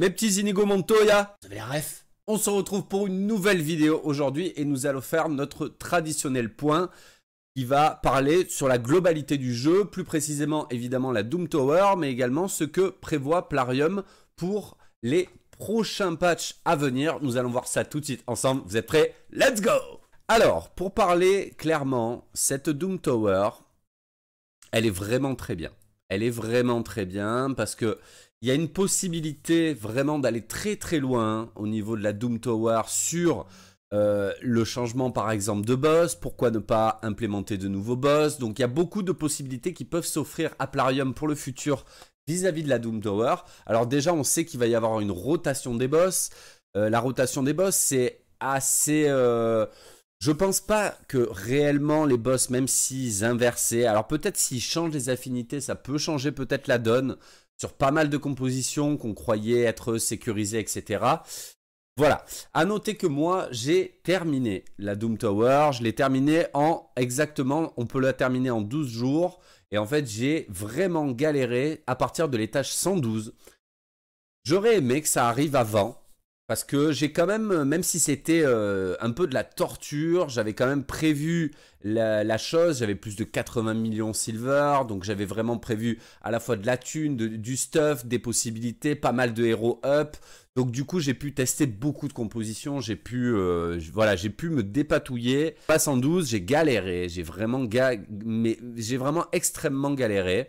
mes petits Inigo Montoya, On se retrouve pour une nouvelle vidéo aujourd'hui et nous allons faire notre traditionnel point qui va parler sur la globalité du jeu, plus précisément évidemment la Doom Tower, mais également ce que prévoit Plarium pour les prochains patchs à venir. Nous allons voir ça tout de suite ensemble. Vous êtes prêts Let's go Alors, pour parler clairement, cette Doom Tower, elle est vraiment très bien. Elle est vraiment très bien parce que il y a une possibilité vraiment d'aller très très loin hein, au niveau de la Doom Tower sur euh, le changement par exemple de boss, pourquoi ne pas implémenter de nouveaux boss. Donc il y a beaucoup de possibilités qui peuvent s'offrir à Plarium pour le futur vis-à-vis de la Doom Tower. Alors déjà on sait qu'il va y avoir une rotation des boss. Euh, la rotation des boss c'est assez... Je euh, Je pense pas que réellement les boss, même s'ils inversaient, alors peut-être s'ils changent les affinités, ça peut changer peut-être la donne sur pas mal de compositions qu'on croyait être sécurisées, etc. Voilà. À noter que moi, j'ai terminé la Doom Tower. Je l'ai terminée en exactement, on peut la terminer en 12 jours. Et en fait, j'ai vraiment galéré à partir de l'étage 112. J'aurais aimé que ça arrive avant, parce que j'ai quand même, euh, même si c'était euh, un peu de la torture, j'avais quand même prévu la, chose. J'avais plus de 80 millions silver, donc j'avais vraiment prévu à la fois de la thune, du stuff, des possibilités, pas mal de héros up. Donc du coup, j'ai pu tester beaucoup de compositions, j'ai pu, euh, voilà, j'ai pu me dépatouiller. Pas 112, j'ai galéré, j'ai vraiment, mais j'ai vraiment extrêmement galéré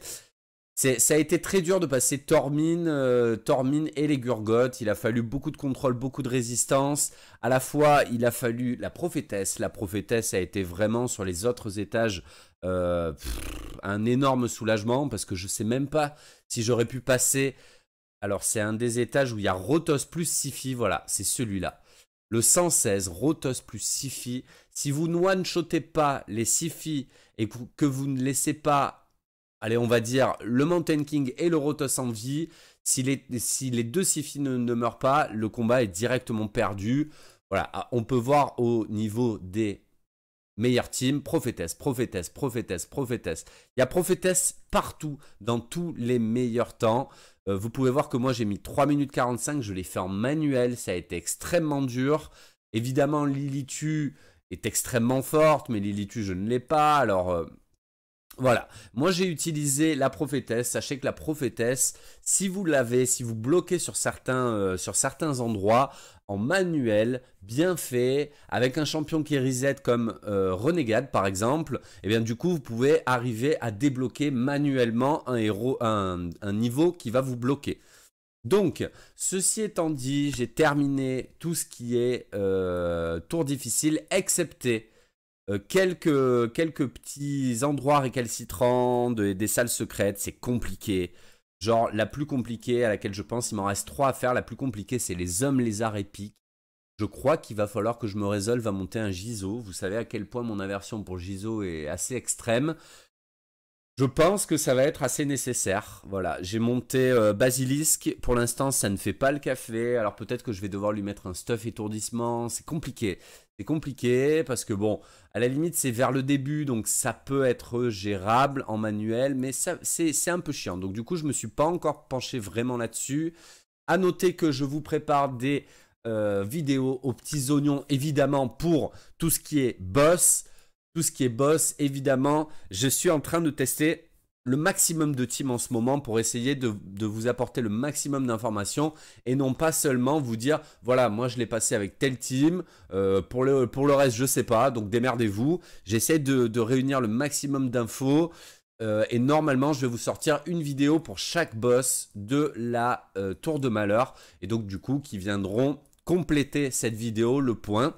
ça a été très dur de passer Tormine, euh, Tormine et les Gurgottes. Il a fallu beaucoup de contrôle, beaucoup de résistance. À la fois, il a fallu la prophétesse. La prophétesse a été vraiment sur les autres étages euh, un énorme soulagement parce que je ne sais même pas si j'aurais pu passer. Alors, c'est un des étages où il y a Rotos plus Sifi. Voilà, c'est celui-là. Le 116, Rotos plus Sifi. Si vous ne one pas les Sifi et que vous ne laissez pas allez, on va dire, le Mountain King et le Rotos en vie. Si les, si les deux Sifi ne, meurent pas, le combat est directement perdu. Voilà, ah, on peut voir au niveau des meilleurs teams, prophétesse, prophétesse, prophétesse, prophétesse. Il y a prophétesse partout, dans tous les meilleurs temps. Euh, vous pouvez voir que moi j'ai mis 3 minutes 45, je l'ai fait en manuel, ça a été extrêmement dur. Évidemment, Lilitu est extrêmement forte, mais Lilitu je ne l'ai pas, alors... Euh, voilà, moi j'ai utilisé la prophétesse, sachez que la prophétesse, si vous l'avez, si vous bloquez sur certains, euh, sur certains endroits, en manuel, bien fait, avec un champion qui reset comme euh, Renegade par exemple, et eh bien du coup vous pouvez arriver à débloquer manuellement un, héros, un, niveau qui va vous bloquer. Donc, ceci étant dit, j'ai terminé tout ce qui est euh, tour difficile, excepté euh, quelques, quelques petits endroits récalcitrants, et des salles secrètes, c'est compliqué. Genre, la plus compliquée à laquelle je pense, il m'en reste trois à faire. La plus compliquée, c'est les hommes lézards épiques. Je crois qu'il va falloir que je me résolve à monter un gizo Vous savez à quel point mon aversion pour gizo est assez extrême. Je pense que ça va être assez nécessaire. Voilà, j'ai monté euh, Basilisk. Pour l'instant, ça ne fait pas le café. Alors peut-être que je vais devoir lui mettre un stuff étourdissement. C'est compliqué. C'est compliqué parce que bon, à la limite, c'est vers le début, donc ça peut être gérable en manuel, mais ça, c'est un peu chiant. Donc du coup, je me suis pas encore penché vraiment là-dessus. À noter que je vous prépare des euh, vidéos aux petits oignons, évidemment, pour tout ce qui est boss tout ce qui est boss, évidemment, je suis en train de tester le maximum de teams en ce moment pour essayer de, vous apporter le maximum d'informations et non pas seulement vous dire voilà moi je l'ai passé avec tel team euh, pour, le, pour le reste je sais pas donc démerdez-vous j'essaie de, réunir le maximum d'infos euh, et normalement je vais vous sortir une vidéo pour chaque boss de la euh, tour de malheur et donc du coup qui viendront compléter cette vidéo le point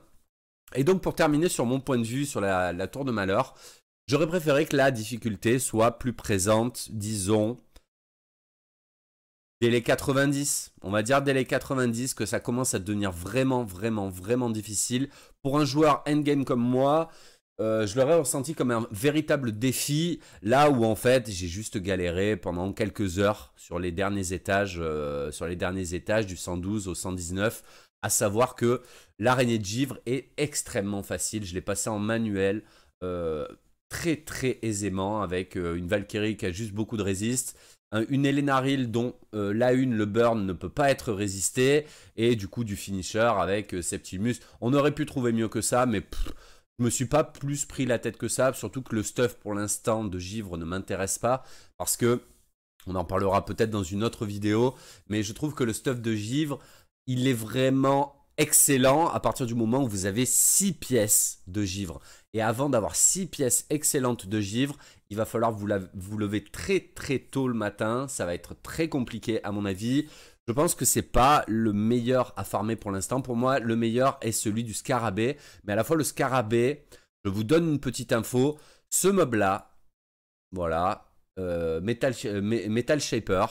et donc pour terminer sur mon point de vue sur la, tour de malheur, j'aurais préféré que la difficulté soit plus présente, disons, dès les 90. On va dire dès les 90 que ça commence à devenir vraiment, vraiment, vraiment difficile. Pour un joueur endgame comme moi, euh, je l'aurais ressenti comme un véritable défi, là où en fait j'ai juste galéré pendant quelques heures sur les derniers étages, euh, sur les derniers étages du 112 au 119 à savoir que l'araignée de givre est extrêmement facile. Je l'ai passé en manuel euh, très très aisément avec euh, une Valkyrie qui a juste beaucoup de résist, une Elenaril dont euh, la une, le burn, ne peut pas être résisté, et du coup du finisher avec Septimus. On aurait pu trouver mieux que ça, mais je je me suis pas plus pris la tête que ça, surtout que le stuff pour l'instant de givre ne m'intéresse pas, parce que on en parlera peut-être dans une autre vidéo, mais je trouve que le stuff de givre il est vraiment excellent à partir du moment où vous avez 6 pièces de givre. Et avant d'avoir 6 pièces excellentes de givre, il va falloir vous, lever très très tôt le matin. Ça va être très compliqué à mon avis. Je pense que c'est pas le meilleur à farmer pour l'instant. Pour moi, le meilleur est celui du scarabée. Mais à la fois le scarabée, je vous donne une petite info. Ce meuble là, voilà, euh, metal, euh, metal Shaper,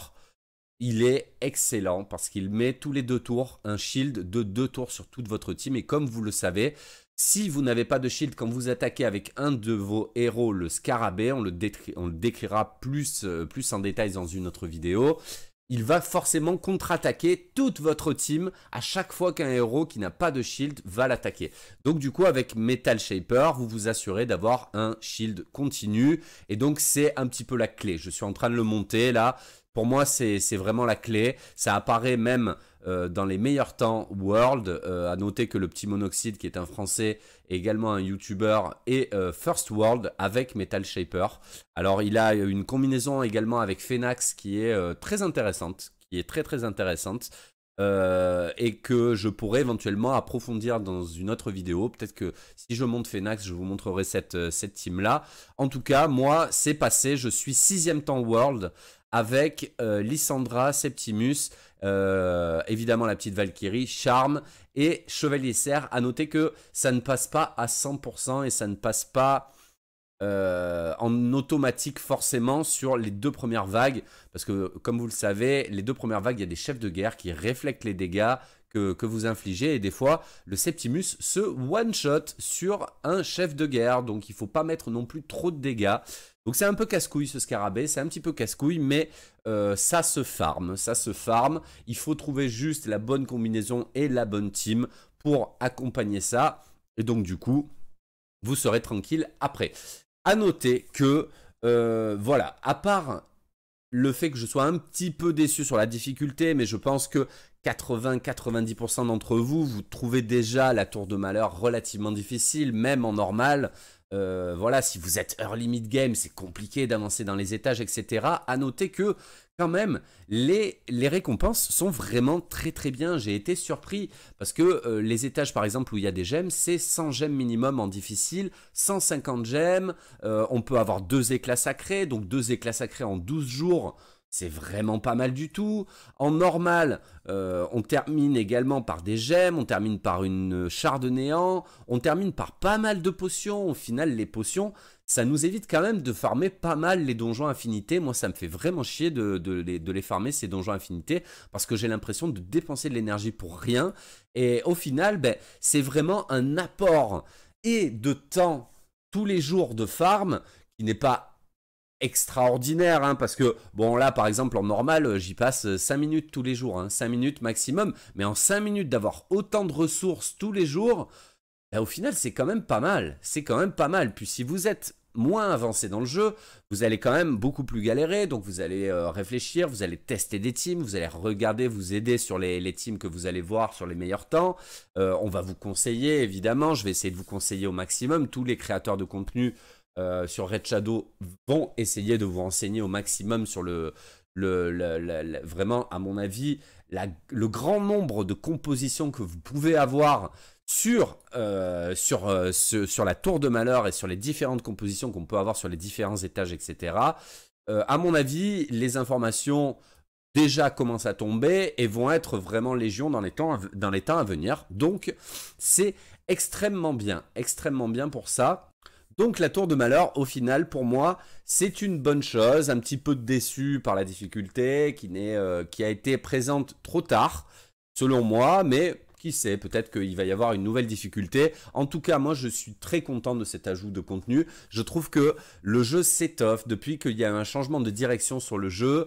il est excellent parce qu'il met tous les deux tours un shield de deux tours sur toute votre team. Et comme vous le savez, si vous n'avez pas de shield quand vous attaquez avec un de vos héros, le scarabée, on le, décrira plus, euh, plus en détail dans une autre vidéo, il va forcément contre-attaquer toute votre team à chaque fois qu'un héros qui n'a pas de shield va l'attaquer. Donc du coup avec Metal Shaper, vous vous assurez d'avoir un shield continu et donc c'est un petit peu la clé. Je suis en train de le monter là, pour moi, c'est vraiment la clé. Ça apparaît même euh, dans les meilleurs temps World. A euh, à noter que le petit Monoxide, qui est un Français, également un YouTuber, Et euh, First World avec Metal Shaper. Alors, il a une combinaison également avec Fenax qui est très intéressante, qui est très très intéressante. et que je pourrais éventuellement approfondir dans une autre vidéo. Peut-être que si je monte Fenax, je vous montrerai cette, cette team-là. En tout cas, moi, c'est passé. Je suis sixième temps World avec euh, Lysandra, Septimus, euh, évidemment la petite Valkyrie, Charme et Chevalier Serre. À noter que ça ne passe pas à 100% et ça ne passe pas euh, en automatique forcément sur les deux premières vagues. Parce que comme vous le savez, les deux premières vagues, il y a des chefs de guerre qui réflectent les dégâts, que, vous infligez. Et des fois, le Septimus se one-shot sur un chef de guerre. Donc il faut pas mettre non plus trop de dégâts. Donc c'est un peu casse-couille ce scarabée, c'est un petit peu casse-couille, mais euh, ça se farme, ça se farme. Il faut trouver juste la bonne combinaison et la bonne team pour accompagner ça. Et donc du coup, vous serez tranquille après. À noter que, euh, voilà, à part le fait que je sois un petit peu déçu sur la difficulté, mais je pense que 80-90% d'entre vous, vous trouvez déjà la tour de malheur relativement difficile, même en normal. Euh, voilà, si vous êtes early mid game, c'est compliqué d'avancer dans les étages, etc. À noter que quand même, les, les récompenses sont vraiment très très bien. J'ai été surpris parce que euh, les étages par exemple où il y a des gemmes, c'est 100 gemmes minimum en difficile, 150 gemmes. Euh, on peut avoir deux éclats sacrés, donc deux éclats sacrés en 12 jours c'est vraiment pas mal du tout. En normal, euh, on termine également par des gemmes, on termine par une char de néant, on termine par pas mal de potions. Au final, les potions, ça nous évite quand même de farmer pas mal les donjons infinités. Moi, ça me fait vraiment chier de, de, les, farmer, ces donjons infinités, parce que j'ai l'impression de dépenser de l'énergie pour rien. Et au final, ben, c'est vraiment un apport et de temps tous les jours de farm qui n'est pas extraordinaire, hein, parce que, bon, là, par exemple, en normal, euh, j'y passe 5 euh, minutes tous les jours, 5 hein, minutes maximum, mais en 5 minutes, d'avoir autant de ressources tous les jours, ben, au final, c'est quand même pas mal, c'est quand même pas mal, puis si vous êtes moins avancé dans le jeu, vous allez quand même beaucoup plus galérer, donc vous allez euh, réfléchir, vous allez tester des teams, vous allez regarder, vous aider sur les, teams que vous allez voir, sur les meilleurs temps, on va vous conseiller, évidemment, je vais essayer de vous conseiller au maximum, tous les créateurs de contenu euh, sur Red Shadow vont essayer de vous enseigner au maximum sur le, le, vraiment, à mon avis, le grand nombre de compositions que vous pouvez avoir sur, euh, sur, euh, sur la tour de malheur et sur les différentes compositions qu'on peut avoir sur les différents étages, etc. à mon avis, les informations déjà commencent à tomber et vont être vraiment légion dans les temps, dans les temps à venir. Donc, c'est extrêmement bien, extrêmement bien pour ça. Donc la tour de malheur, au final, pour moi, c'est une bonne chose. Un petit peu déçu par la difficulté qui, euh, qui a été présente trop tard, selon moi, mais qui sait, peut-être qu'il va y avoir une nouvelle difficulté. En tout cas, moi, je suis très content de cet ajout de contenu. Je trouve que le jeu s'étoffe depuis qu'il y a un changement de direction sur le jeu.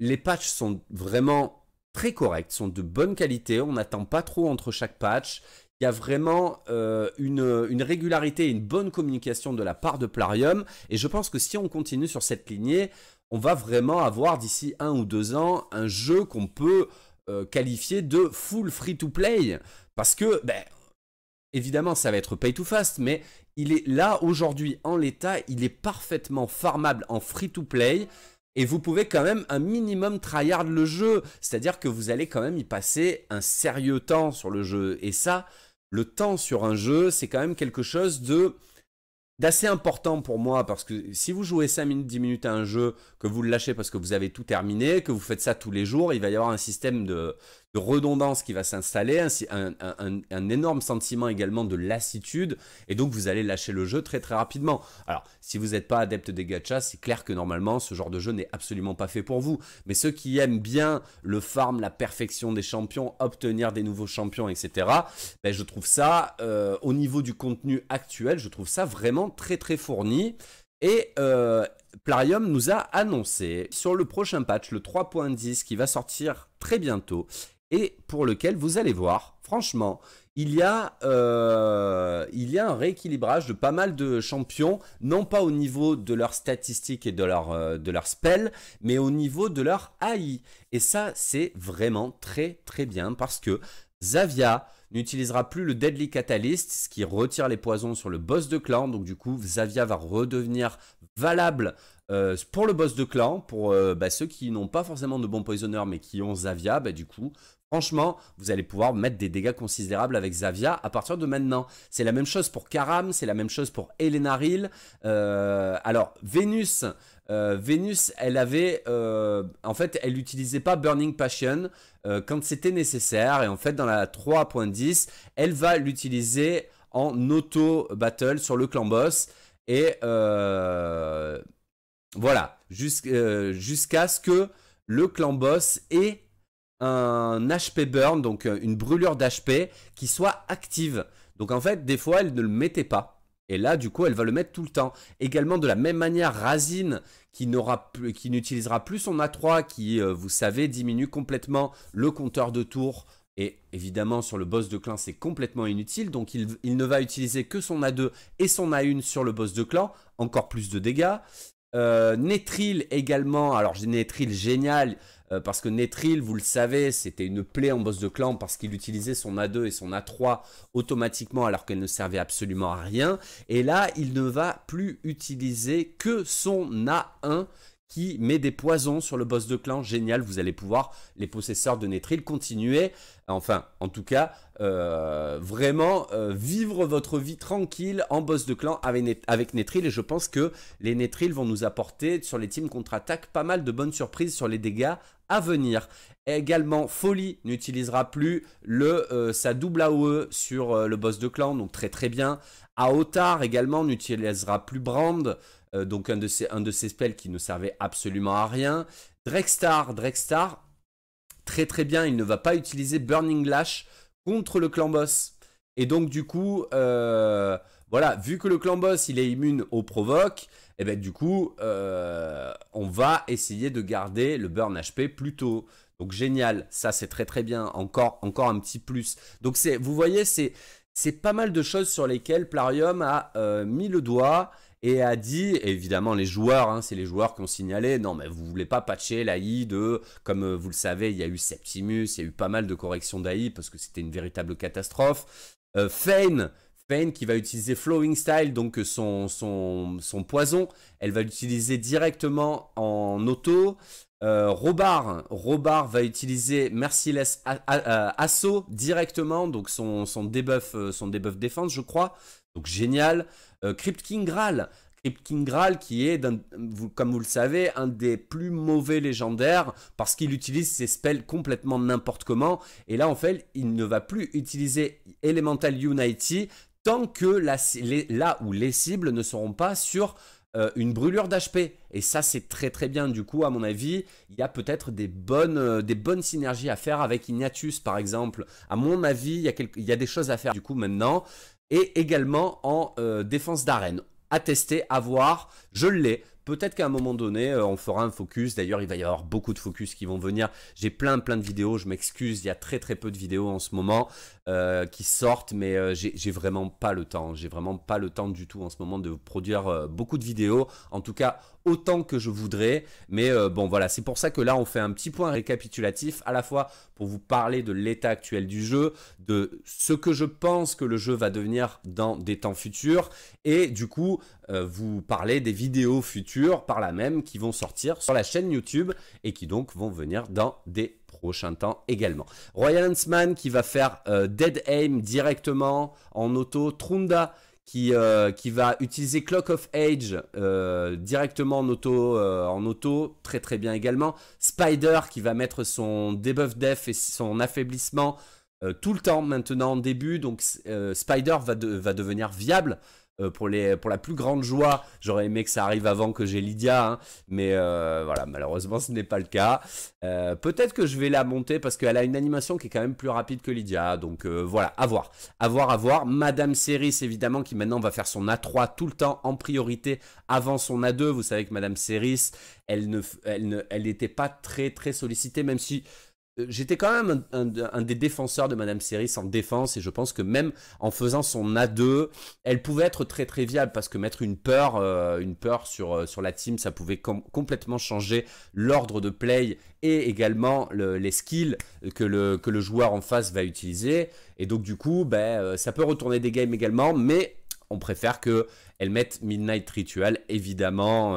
Les patchs sont vraiment très corrects, sont de bonne qualité. On n'attend pas trop entre chaque patch il y a vraiment euh, une, régularité et une bonne communication de la part de Plarium. Et je pense que si on continue sur cette lignée, on va vraiment avoir d'ici un ou deux ans un jeu qu'on peut euh, qualifier de full free-to-play. Parce que, ben, évidemment, ça va être pay-to-fast, mais il est là aujourd'hui, en l'état, il est parfaitement farmable en free-to-play et vous pouvez quand même un minimum tryhard le jeu. C'est-à-dire que vous allez quand même y passer un sérieux temps sur le jeu. Et ça, le temps sur un jeu, c'est quand même quelque chose de d'assez important pour moi parce que si vous jouez 5 minutes, 10 minutes à un jeu, que vous le lâchez parce que vous avez tout terminé, que vous faites ça tous les jours, il va y avoir un système de, redondance qui va s'installer, un, un, énorme sentiment également de lassitude, et donc vous allez lâcher le jeu très très rapidement. Alors, si vous n'êtes pas adepte des gachas, c'est clair que normalement ce genre de jeu n'est absolument pas fait pour vous, mais ceux qui aiment bien le farm, la perfection des champions, obtenir des nouveaux champions, etc., ben, je trouve ça, euh, au niveau du contenu actuel, je trouve ça vraiment très très fourni, et... Euh, Plarium nous a annoncé sur le prochain patch, le 3.10 qui va sortir très bientôt, et pour lequel vous allez voir, franchement, il y a, euh, il y a un rééquilibrage de pas mal de champions, non pas au niveau de leurs statistiques et de leur, euh, de spell, mais au niveau de leur AI. Et ça, c'est vraiment très très bien parce que Zavia n'utilisera plus le Deadly Catalyst, ce qui retire les poisons sur le boss de clan. Donc du coup, Zavia va redevenir valable euh, pour le boss de clan, pour bah, ceux qui n'ont pas forcément de bons poisonneurs mais qui ont Zavia, bah, du coup, Franchement, vous allez pouvoir mettre des dégâts considérables avec Xavia à partir de maintenant. C'est la même chose pour Karam, c'est la même chose pour Elenaril. Euh, alors, Vénus, euh, Vénus, elle avait... Euh, en fait, elle n'utilisait pas Burning Passion quand c'était nécessaire. Et en fait, dans la 3.10, elle va l'utiliser en auto-battle sur le clan boss. Et voilà, jusqu'à ce que le clan boss ait un HP burn, donc euh, une brûlure d'HP, qui soit active. Donc en fait, des fois, elle ne le mettait pas. Et là, du coup, elle va le mettre tout le temps. Également, de la même manière, Razine, qui n'utilisera plus, son A3, qui, euh, vous savez, diminue complètement le compteur de tours. Et évidemment, sur le boss de clan, c'est complètement inutile. Donc, il, il, ne va utiliser que son A2 et son A1 sur le boss de clan. Encore plus de dégâts. Euh, également, alors j'ai Netril génial, euh, parce que Netril, vous le savez, c'était une plaie en boss de clan parce qu'il utilisait son A2 et son A3 automatiquement alors qu'elle ne servait absolument à rien. Et là, il ne va plus utiliser que son A1 qui met des poisons sur le boss de clan. Génial, vous allez pouvoir, les possesseurs de Netril, continuer, enfin, en tout cas, euh, vraiment euh, vivre votre vie tranquille en boss de clan avec, Netril. Et je pense que les Netril vont nous apporter sur les teams contre-attaque pas mal de bonnes surprises sur les dégâts à venir. également, Folie n'utilisera plus le, euh, sa double AOE sur le boss de clan, donc très très bien. Aotar également n'utilisera plus Brand. Euh, donc un de, ces, un de ces spells qui ne servait absolument à rien. Drekstar, Drekstar, très très bien, il ne va pas utiliser Burning Lash contre le clan boss. Et donc du coup, euh, voilà, vu que le clan boss il est immune au provoque, et eh ben du coup, euh, on va essayer de garder le burn HP plus tôt. Donc génial, ça c'est très très bien, encore, encore un petit plus. Donc c'est, vous voyez, c'est, c'est pas mal de choses sur lesquelles Plarium a mis le doigt et a dit, évidemment les joueurs, hein, c'est les joueurs qui ont signalé, non mais vous voulez pas patcher l'AI de, comme euh, vous le savez, il y a eu Septimus, il y a eu pas mal de corrections d'AI parce que c'était une véritable catastrophe. Euh, Fane, qui va utiliser Flowing Style, donc euh, son, son, son poison, elle va l'utiliser directement en auto. Euh, Robar, Robar va utiliser Merciless Assault directement, donc son, son son debuff défense, je crois. Donc génial. Euh, Crypt King Graal, King Graal qui est, comme vous le savez, un des plus mauvais légendaires parce qu'il utilise ses spells complètement n'importe comment. Et là, en fait, il ne va plus utiliser Elemental Unity tant que là où les cibles ne seront pas sur euh, une brûlure d'HP. Et ça, c'est très très bien. Du coup, à mon avis, il y a peut-être des bonnes, euh, des bonnes synergies à faire avec Ignatus par exemple. À mon avis, il y, a il y a des choses à faire. Du coup, maintenant, et également en euh, défense d'arène. À tester, à voir, je l'ai. Peut-être qu'à un moment donné, euh, on fera un focus. D'ailleurs, il va y avoir beaucoup de focus qui vont venir. J'ai plein, plein de vidéos. Je m'excuse, il y a très, très peu de vidéos en ce moment euh, qui sortent, mais j'ai vraiment pas le temps. J'ai vraiment pas le temps du tout en ce moment de produire beaucoup de vidéos. En tout cas, autant que je voudrais. Mais euh, bon, voilà, c'est pour ça que là, on fait un petit point récapitulatif, à la fois pour vous parler de l'état actuel du jeu, de ce que je pense que le jeu va devenir dans des temps futurs, et du coup, euh, vous parler des vidéos futures par là même qui vont sortir sur la chaîne YouTube et qui donc vont venir dans des prochains temps également. Royal Huntsman qui va faire euh, Dead Aim directement en auto, Trunda qui, euh, qui va utiliser Clock of Age euh, directement en auto, euh, en auto, très très bien également. Spider qui va mettre son debuff def et son affaiblissement tout le temps maintenant en début, donc Spider va, va devenir viable euh, pour, les, pour la plus grande joie. J'aurais aimé que ça arrive avant que j'ai Lydia, hein. mais euh, voilà, malheureusement ce n'est pas le cas. Euh, peut-être que je vais la monter parce qu'elle a une animation qui est quand même plus rapide que Lydia, donc voilà, à voir, à voir, à voir. Madame Céris évidemment qui maintenant va faire son A3 tout le temps en priorité avant son A2. Vous savez que Madame Ceris, elle ne, elle ne, elle n'était pas très très sollicitée, même si euh, j'étais quand même un, des défenseurs de Madame Seris en défense et je pense que même en faisant son A2, elle pouvait être très très viable parce que mettre une peur, euh, une peur sur, euh, sur la team, ça pouvait complètement changer l'ordre de play et également les skills que le, que le joueur en face va utiliser. Et donc du coup, ben, ça peut retourner des games également, mais on préfère que elle mette Midnight Ritual, évidemment,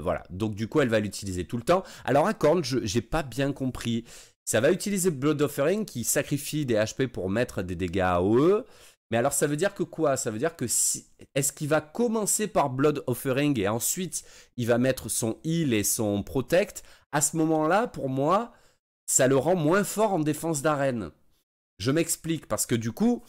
voilà. Donc du coup, elle va l'utiliser tout le temps. Alors à Korn, je j'ai pas bien compris ça va utiliser Blood Offering qui sacrifie des HP pour mettre des dégâts à AOE. Mais alors ça veut dire que quoi Ça veut dire que si... est-ce qu'il va commencer par Blood Offering et ensuite il va mettre son heal et son protect À ce moment-là, pour moi, ça le rend moins fort en défense d'arène. Je m'explique parce que du coup,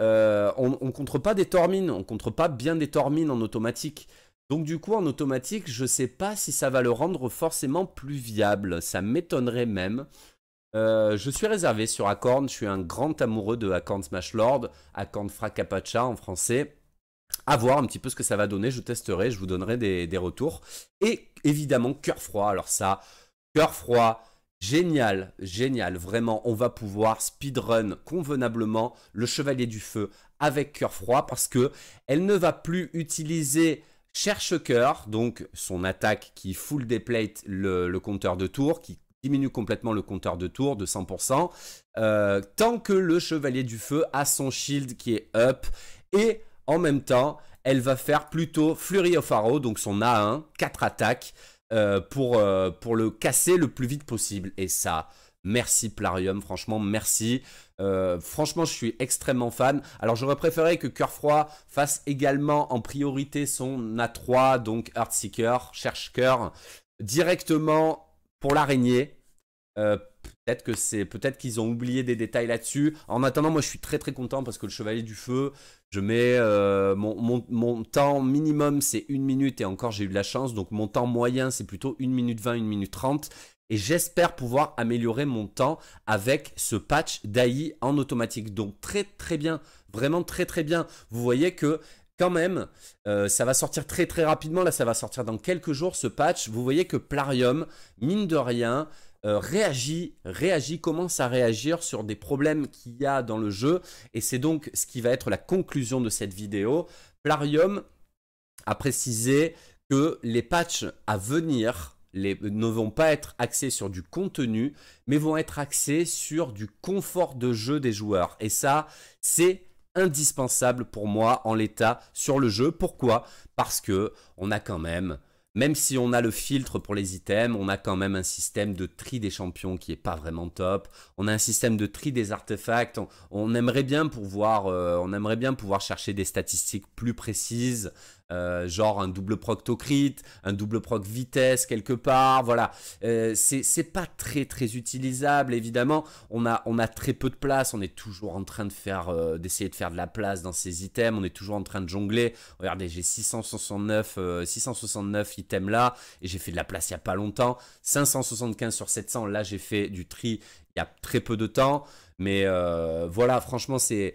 euh, on, on contre pas des tormines, on contre pas bien des tormines en automatique. Donc du coup, en automatique, je sais pas si ça va le rendre forcément plus viable. Ça m'étonnerait même. Euh, je suis réservé sur Acorn, je suis un grand amoureux de Acorn Smash Lord, Acorn Fracapacha en français. À voir un petit peu ce que ça va donner, je testerai, je vous donnerai des, retours. Et évidemment, cœur froid, alors ça, cœur froid, génial, génial, vraiment, on va pouvoir speedrun convenablement le Chevalier du Feu avec cœur froid parce que elle ne va plus utiliser cherche cœur, donc son attaque qui full des le, le compteur de tour, qui diminue complètement le compteur de tours de 100%, euh, tant que le chevalier du feu a son shield qui est up, et en même temps, elle va faire plutôt Flurry of Arrow, donc son A1, 4 attaques, euh, pour, euh, pour le casser le plus vite possible. Et ça, merci Plarium, franchement, merci. franchement, je suis extrêmement fan. Alors, j'aurais préféré que Cœur Froid fasse également en priorité son A3, donc seeker Cherche Cœur, directement pour l'araignée. Euh, peut-être que c'est, peut-être qu'ils ont oublié des détails là-dessus. En attendant, moi, je suis très très content parce que le Chevalier du Feu, je mets euh, mon, temps minimum, c'est une minute et encore, j'ai eu de la chance. Donc mon temps moyen, c'est plutôt une minute 20, une minute 30. Et j'espère pouvoir améliorer mon temps avec ce patch d'AI en automatique. Donc très très bien, vraiment très très bien. Vous voyez que quand même, euh, ça va sortir très très rapidement. Là, ça va sortir dans quelques jours ce patch. Vous voyez que Plarium, mine de rien, euh, réagit, réagit, commence à réagir sur des problèmes qu'il y a dans le jeu. Et c'est donc ce qui va être la conclusion de cette vidéo. Plarium a précisé que les patchs à venir ne vont pas être axés sur du contenu, mais vont être axés sur du confort de jeu des joueurs. Et ça, c'est indispensable pour moi en l'état sur le jeu. Pourquoi Parce que on a quand même même si on a le filtre pour les items, on a quand même un système de tri des champions qui est pas vraiment top. On a un système de tri des artefacts. On, aimerait bien pouvoir, euh, on aimerait bien pouvoir chercher des statistiques plus précises. Euh, genre un double proc tocrit, un double proc vitesse quelque part, voilà. Euh, c'est pas très très utilisable évidemment. On a, on a très peu de place, on est toujours en train de faire, euh, d'essayer de faire de la place dans ces items, on est toujours en train de jongler. Regardez, j'ai 669, 669 items là et j'ai fait de la place il y a pas longtemps. 575 sur 700, là j'ai fait du tri il y a très peu de temps, mais voilà, franchement c'est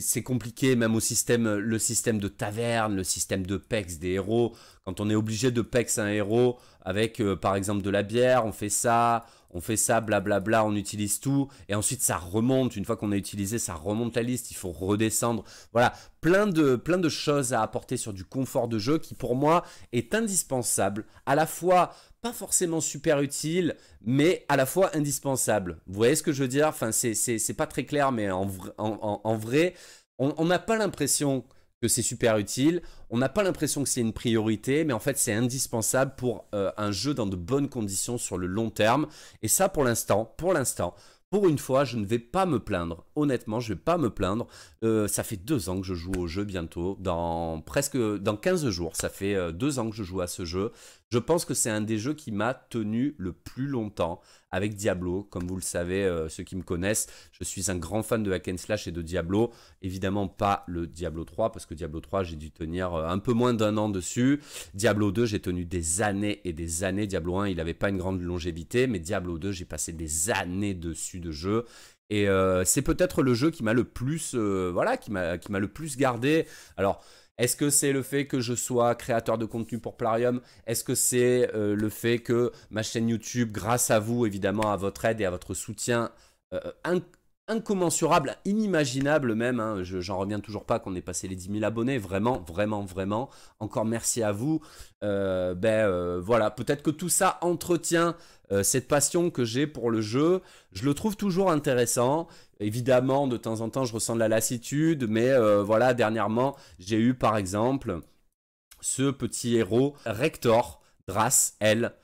c'est compliqué, même au système, le système de taverne, le système de pex des héros, quand on est obligé de pex un héros avec euh, par exemple de la bière, on fait ça, on fait ça, blablabla, on utilise tout, et ensuite ça remonte, une fois qu'on a utilisé, ça remonte la liste, il faut redescendre. Voilà, plein de, plein de choses à apporter sur du confort de jeu qui pour moi est indispensable, à la fois pas forcément super utile, mais à la fois indispensable. Vous voyez ce que je veux dire Enfin, c'est pas très clair, mais en vrai, on n'a pas l'impression que c'est super utile. On n'a pas l'impression que c'est une priorité, mais en fait c'est indispensable pour euh, un jeu dans de bonnes conditions sur le long terme. Et ça pour l'instant, pour l'instant, pour une fois, je ne vais pas me plaindre. Honnêtement, je ne vais pas me plaindre. Euh, ça fait deux ans que je joue au jeu bientôt, dans presque dans 15 jours. Ça fait euh, deux ans que je joue à ce jeu. Je pense que c'est un des jeux qui m'a tenu le plus longtemps avec Diablo. Comme vous le savez, euh, ceux qui me connaissent, je suis un grand fan de hack slash et de Diablo. Évidemment pas le Diablo 3 parce que Diablo 3 j'ai dû tenir euh, un peu moins d'un an dessus. Diablo 2 j'ai tenu des années et des années. Diablo 1 il n'avait pas une grande longévité, mais Diablo 2 j'ai passé des années dessus de jeu. Et euh, c'est peut-être le jeu qui m'a le plus, voilà, qui m'a le plus gardé. Alors est-ce que c'est le fait que je sois créateur de contenu pour Plarium Est-ce que c'est euh, le fait que ma chaîne YouTube, grâce à vous, évidemment, à votre aide et à votre soutien euh, euh, incommensurable, inimaginable même. Hein. Je, j'en reviens toujours pas qu'on ait passé les 10 000 abonnés. Vraiment, vraiment, vraiment. Encore merci à vous. Euh, ben euh, voilà, peut-être que tout ça entretient euh, cette passion que j'ai pour le jeu. Je le trouve toujours intéressant. Évidemment, de temps en temps, je ressens de la lassitude, mais voilà, dernièrement, j'ai eu par exemple ce petit héros Rector, Dras, elle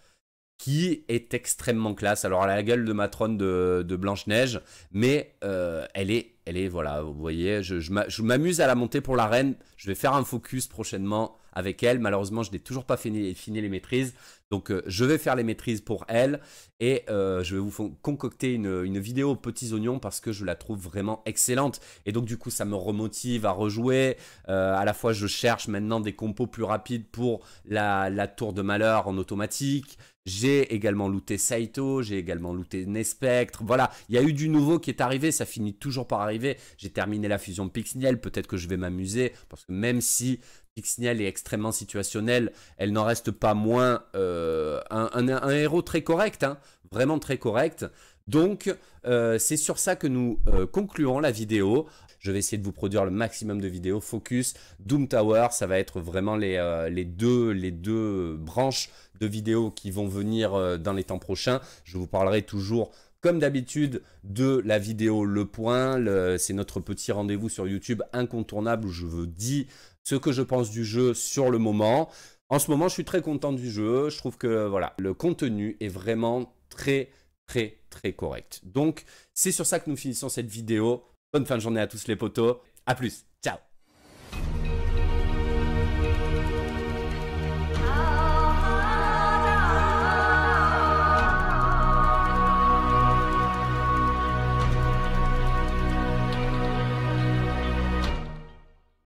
qui est extrêmement classe. Alors elle a la gueule de matrone de, de Blanche-Neige, mais euh, elle est, elle est, voilà, vous voyez, je, je m'amuse à la monter pour la reine. Je vais faire un focus prochainement avec elle. Malheureusement, je n'ai toujours pas fini, les maîtrises. Donc, euh, je vais faire les maîtrises pour elle. Et euh, je vais vous concocter une, vidéo petits oignons parce que je la trouve vraiment excellente. Et donc, du coup, ça me remotive à rejouer. Euh, à la fois, je cherche maintenant des compos plus rapides pour la, tour de malheur en automatique. J'ai également looté Saito, j'ai également looté Nespectre. Voilà, il y a eu du nouveau qui est arrivé, ça finit toujours par arriver. J'ai terminé la fusion Pixniel, peut-être que je vais m'amuser, parce que même si Signal est extrêmement situationnel, elle n'en reste pas moins euh, un, héros très correct, hein, vraiment très correct. Donc euh, c'est sur ça que nous euh, concluons la vidéo. Je vais essayer de vous produire le maximum de vidéos focus. Doom Tower, ça va être vraiment les, deux, les deux branches de vidéos qui vont venir dans les temps prochains. Je vous parlerai toujours comme d'habitude de la vidéo Le Point. C'est notre petit rendez-vous sur YouTube incontournable où je vous dis ce que je pense du jeu sur le moment. En ce moment, je suis très content du jeu. Je trouve que voilà, le contenu est vraiment très, très, très correct. Donc, c'est sur ça que nous finissons cette vidéo. Bonne fin de journée à tous les potos. À plus.